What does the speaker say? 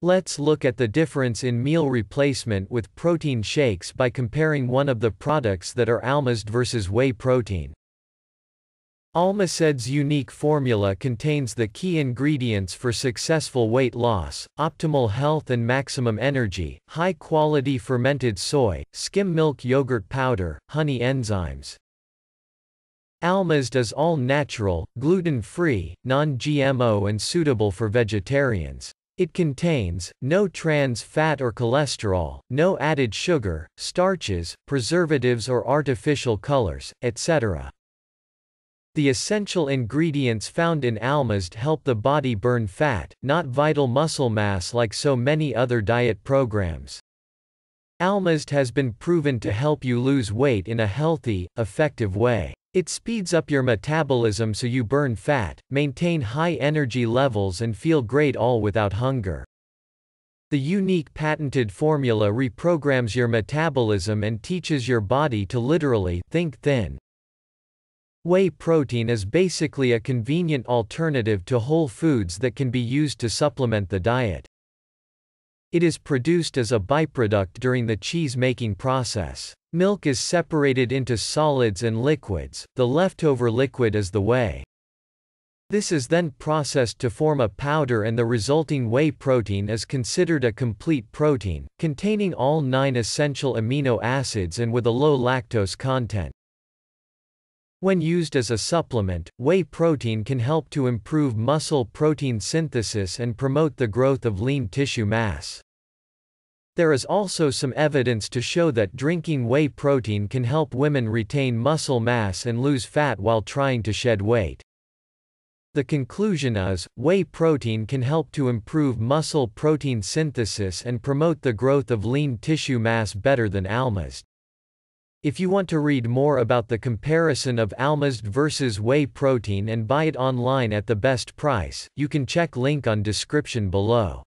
Let's look at the difference in meal replacement with protein shakes by comparing one of the products that are Almazd versus whey protein. Almaced's unique formula contains the key ingredients for successful weight loss, optimal health and maximum energy, high-quality fermented soy, skim milk yogurt powder, honey enzymes. Almazd is all-natural, gluten-free, non-GMO and suitable for vegetarians. It contains no trans fat or cholesterol, no added sugar, starches, preservatives or artificial colors, etc. The essential ingredients found in almazd help the body burn fat, not vital muscle mass like so many other diet programs. Almast has been proven to help you lose weight in a healthy, effective way. It speeds up your metabolism so you burn fat, maintain high energy levels and feel great all without hunger. The unique patented formula reprograms your metabolism and teaches your body to literally think thin. Whey protein is basically a convenient alternative to whole foods that can be used to supplement the diet. It is produced as a byproduct during the cheese-making process. Milk is separated into solids and liquids, the leftover liquid is the whey. This is then processed to form a powder and the resulting whey protein is considered a complete protein, containing all nine essential amino acids and with a low lactose content. When used as a supplement, whey protein can help to improve muscle protein synthesis and promote the growth of lean tissue mass. There is also some evidence to show that drinking whey protein can help women retain muscle mass and lose fat while trying to shed weight. The conclusion is, whey protein can help to improve muscle protein synthesis and promote the growth of lean tissue mass better than almost. If you want to read more about the comparison of almazd versus whey protein and buy it online at the best price, you can check link on description below.